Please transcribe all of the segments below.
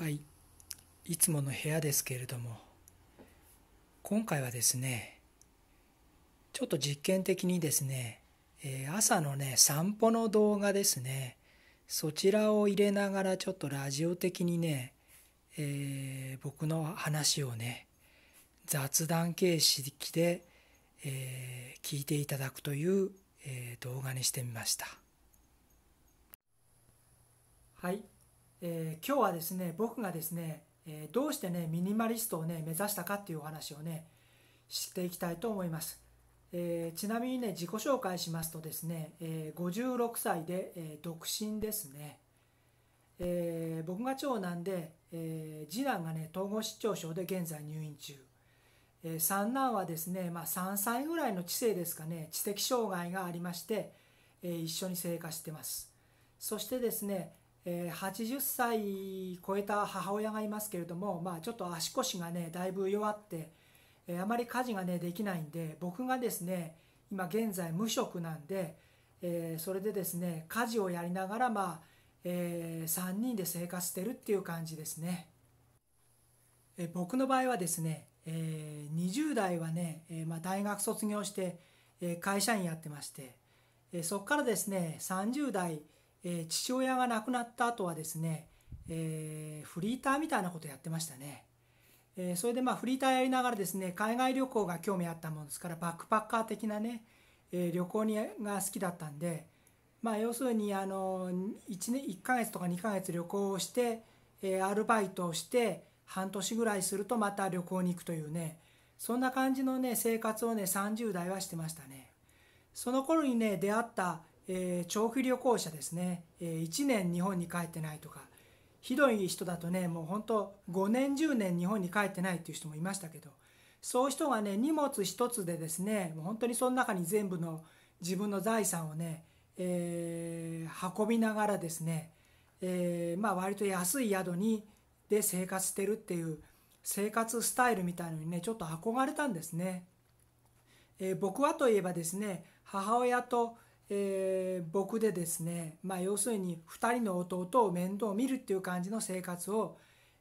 はいいつもの部屋ですけれども今回はですねちょっと実験的にですね、えー、朝のね散歩の動画ですねそちらを入れながらちょっとラジオ的にね、えー、僕の話をね雑談形式で、えー、聞いていただくという、え動画にしてみました。はいえー、今日はですね僕がですね、えー、どうしてねミニマリストをね目指したかっていうお話をねしていきたいと思います、えー、ちなみにね自己紹介しますとですね、え56歳で、え独身ですね、え僕が長男で、え次男がね統合失調症で現在入院中、え三男はですね、まあ、3歳ぐらいの知性ですかね知的障害がありまして、え一緒に生活してますそしてですねえ80歳超えた母親がいますけれども、まあ、ちょっと足腰がねだいぶ弱って、えあまり家事がねできないんで僕がですね今現在無職なんで、えー、それでですね家事をやりながら、まあえー、3人で生活してるっていう感じですね、え僕の場合はですね、え20代はね、えまあ、大学卒業して、え会社員やってまして、えそこからですね30代えー、父親が亡くなった後はですね、えー、フリーターみたいなことやってましたね。えー、それでまあフリーターやりながらですね、海外旅行が興味あったもんですから、バックパッカー的なね、えー、旅行にが好きだったんで、まあ、要するにあの 1, 年1ヶ月とか2ヶ月旅行をして、えー、アルバイトをして半年ぐらいするとまた旅行に行くというねそんな感じのね生活をね30代はしてましたねその頃にね出会った、えー、長期旅行者ですね、えー、1年日本に帰ってないとかひどい人だとねもう本当5年10年日本に帰ってないっていう人もいましたけどそういう人がね荷物一つでですねもう本当にその中に全部の自分の財産をね、えー、運びながらですね、えー、まあ割と安い宿にで生活してるっていう生活スタイルみたいのにねちょっと憧れたんですね。えー、僕はといえばですね母親とえー、僕でですね、まあ、要するに2人の弟を面倒を見るっていう感じの生活を、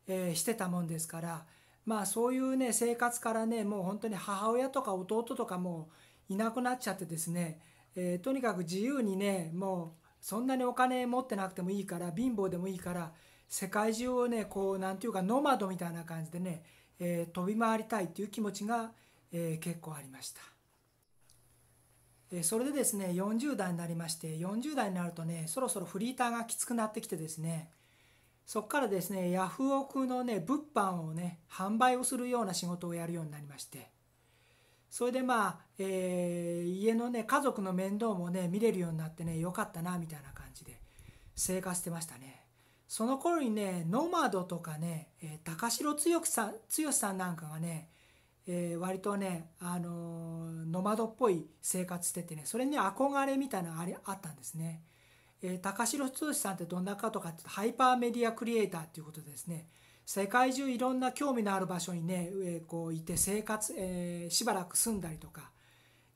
えー、してたもんですから、まあ、そういうね生活からねもう本当に母親とか弟とかもいなくなっちゃってですね、えー、とにかく自由にねもうそんなにお金持ってなくてもいいから貧乏でもいいから世界中をねこう何て言うかノマドみたいな感じでね、え飛び回りたいっていう気持ちが、え結構ありました。それでですね40代になりまして40代になるとねそろそろフリーターがきつくなってきてですねそこからですねヤフオクのね物販をね販売をするような仕事をやるようになりましてそれでまあ、えー、家のね家族の面倒もね見れるようになってねよかったなみたいな感じで生活してましたねその頃にねノマドとかね高城剛さん剛さんなんかがねえー、割とね、あのー、ノマドっぽい生活しててね、それに、憧れみたいなのがあれあったんですね。えー、高城剛さんってどんな方かってハイパーメディアクリエイターっていうことでですね、世界中いろんな興味のある場所にね、えー、こういて生活、えー、しばらく住んだりとか、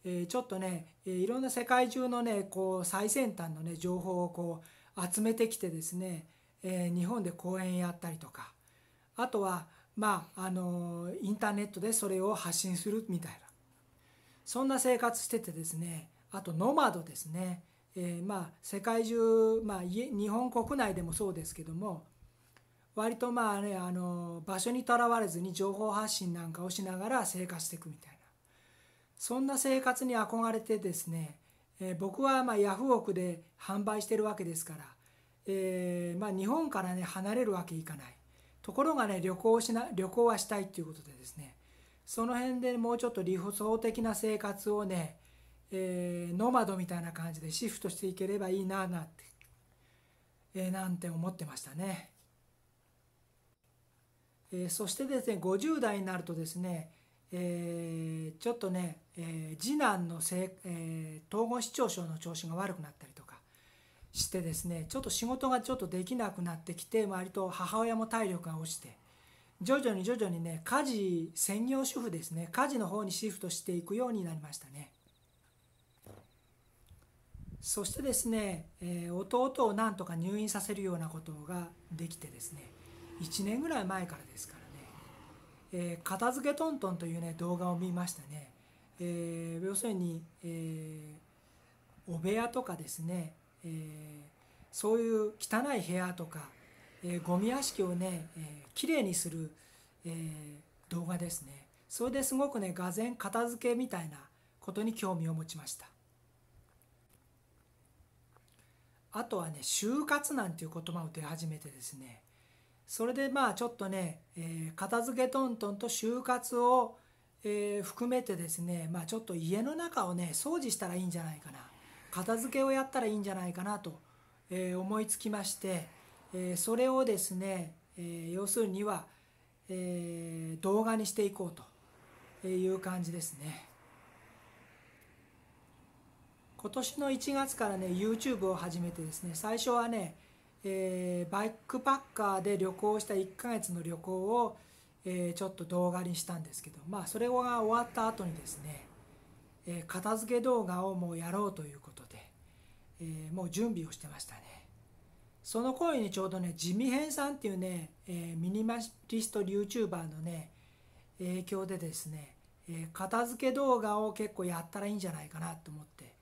えー、ちょっとね、えー、いろんな世界中のね、こう最先端のね、情報をこう集めてきてですね、えー、日本で講演やったりとか、あとは、まあ、あのインターネットでそれを発信するみたいなそんな生活しててですねあとノマドですね、えー、まあ世界中、まあ、日本国内でもそうですけども割とまあねあの場所にとらわれずに情報発信なんかをしながら生活していくみたいなそんな生活に憧れてですね、えー、僕はまあヤフオクで販売してるわけですから、えーまあ、日本からね離れるわけいかない。ところがね旅行しな旅行はしたいっていうことでですねその辺でもうちょっと理想的な生活をね、えー、ノマドみたいな感じでシフトしていければいいななんて、えー、なんて思ってましたね、えー、そしてですね50代になるとですね、えー、ちょっとね、えー、次男のせえー、統合失調症の調子が悪くなったりしてですねちょっと仕事がちょっとできなくなってきて割と母親も体力が落ちて徐々に徐々にね家事専業主婦ですね家事の方にシフトしていくようになりましたねそしてですね、え弟をなんとか入院させるようなことができてですね1年ぐらい前からですからね「えー、片付けトントン」というね動画を見ましたね、えー、要するに、えー、お部屋とかですねえそういう汚い部屋とか、えー、ゴミ屋敷をね、えー、きれいにする、えー、動画ですねそれですごくねがぜ片付けみたいなことに興味を持ちましたあとはね就活なんていう言葉を出始めてですねそれでまあちょっとね、えー、片付けトントンと就活を、えー、含めてですねまあちょっと家の中をね掃除したらいいんじゃないかな片付けをやったらいいんじゃないかなと、え思いつきまして、えそれをですね、え要するには、え動画にしていこうという感じですね。今年の1月からね YouTube を始めてですね最初はね、えー、バイクパッカーで旅行した1ヶ月の旅行を、えー、ちょっと動画にしたんですけどまあそれが終わった後にですねえー、片付け動画をもうやろうということで、えー、もう準備をしてましたね。その声にちょうどね、地味編さんっていうね、えー、ミニマリスト YouTuber のね、影響でですね、え片付け動画を結構やったらいいんじゃないかなと思って、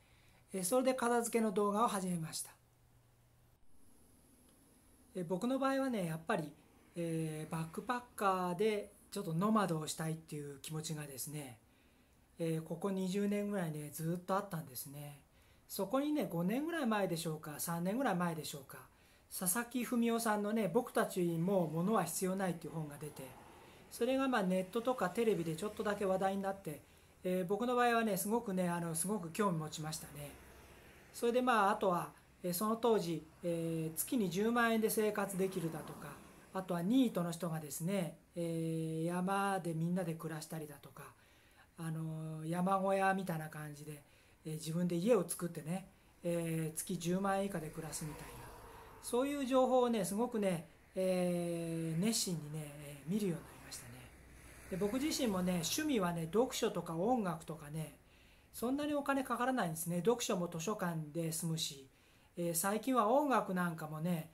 えそれで片付けの動画を始めました。え僕の場合はね、やっぱり、えバックパッカーでちょっとノマドをしたいっていう気持ちがですね、えー、ここ20年ぐらいねずっとあったんですねそこにね5年ぐらい前でしょうか3年ぐらい前でしょうか佐々木文夫さんのね「僕たちも物は必要ない」っていう本が出てそれがまネットとかテレビでちょっとだけ話題になって、えー、僕の場合はねすごくねあのすごく興味持ちましたねそれでまああとは、えその当時、えー、月に10万円で生活できるだとかあとはニートの人がですね、えー、山でみんなで暮らしたりだとかあの山小屋みたいな感じで、え自分で家を作ってね、えー、月10万円以下で暮らすみたいなそういう情報をねすごくね、えー、熱心にね、え見るようになりましたねで僕自身もね趣味はね読書とか音楽とかねそんなにお金かからないんですね読書も図書館で済むし、えー、最近は音楽なんかもね、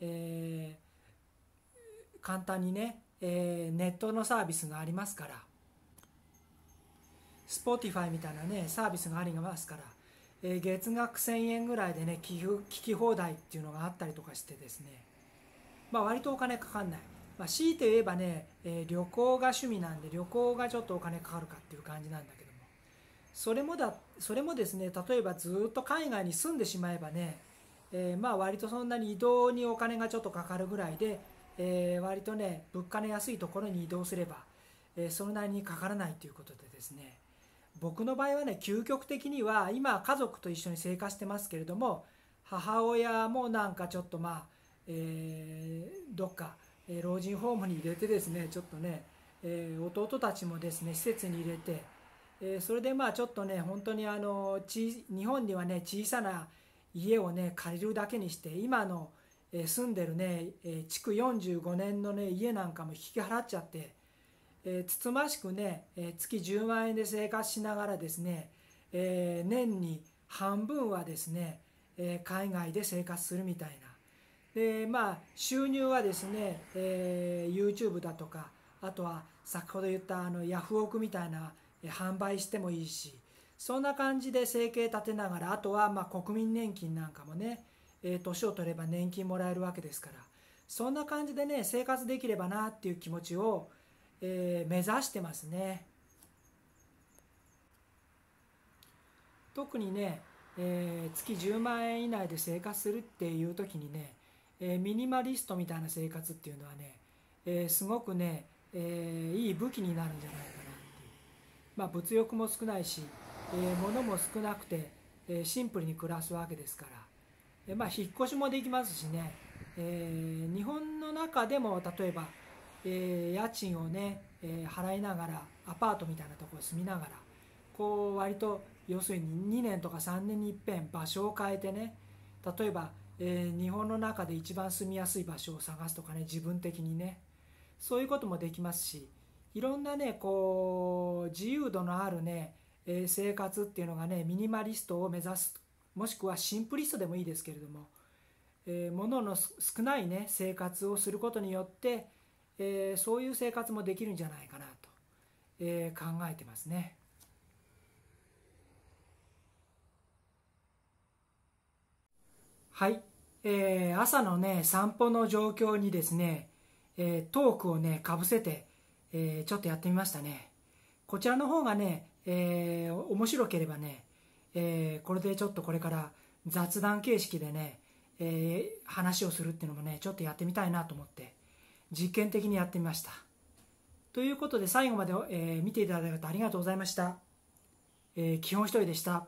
え簡単にね、えネットのサービスがありますからスポティファイみたいなねサービスがありますから、えー、月額1000円ぐらいでね聞き放題っていうのがあったりとかしてですね、まあ、割とお金かかんない、まあ、強いて言えばね、えー、旅行が趣味なんで旅行がちょっとお金かかるかっていう感じなんだけどもそれもだそれもですね例えばずっと海外に住んでしまえばね、えー、まあ割とそんなに移動にお金がちょっとかかるぐらいで、えー、割とね物価の安いところに移動すれば、えー、そんなりにかからないということでですね僕の場合はね究極的には今家族と一緒に生活してますけれども母親もなんかちょっとまあ、えー、どっか、え老人ホームに入れてですねちょっとね、えー、弟たちもですね施設に入れて、えー、それでまあちょっとね本当にあのち日本にはね小さな家をね借りるだけにして今の、え住んでるね、え築45年のね家なんかも引き払っちゃって。えー、つつましくね、えー、月10万円で生活しながらですね、えー、年に半分はですね、え海外で生活するみたいなでまあ収入はですね、え YouTube だとかあとは先ほど言ったあのヤフオクみたいな、え販売してもいいしそんな感じで生計立てながらあとはまあ国民年金なんかもね、え年を取れば年金もらえるわけですからそんな感じでね生活できればなっていう気持ちをえー、目指してますね。特にね、えー、月10万円以内で生活するっていう時にね、えー、ミニマリストみたいな生活っていうのはね、えー、すごくね、えー、いい武器になるんじゃないかなっていう、まあ、物欲も少ないし、えー、物も少なくて、えー、シンプルに暮らすわけですから、えーまあ、引っ越しもできますしね、えー、日本の中でも例えばえ家賃をね、え払いながらアパートみたいなところ住みながらこう割と要するに2年とか3年にいっぺん場所を変えてね例えば、え日本の中で一番住みやすい場所を探すとかね自分的にねそういうこともできますしいろんなねこう自由度のあるね、え生活っていうのがねミニマリストを目指すもしくはシンプリストでもいいですけれども、えー、物の少ないね生活をすることによってえー、そういう生活もできるんじゃないかなと、えー、考えてますね。はい、えー、朝のね散歩の状況にですね、えー、トークをねかぶせて、えー、ちょっとやってみましたね。こちらの方がね、えー、面白ければね、えー、これでちょっとこれから雑談形式でね、えー、話をするっていうのもねちょっとやってみたいなと思って。実験的にやってみましたということで最後まで、えー、見ていただいた方ありがとうございました、えー、基本一人でした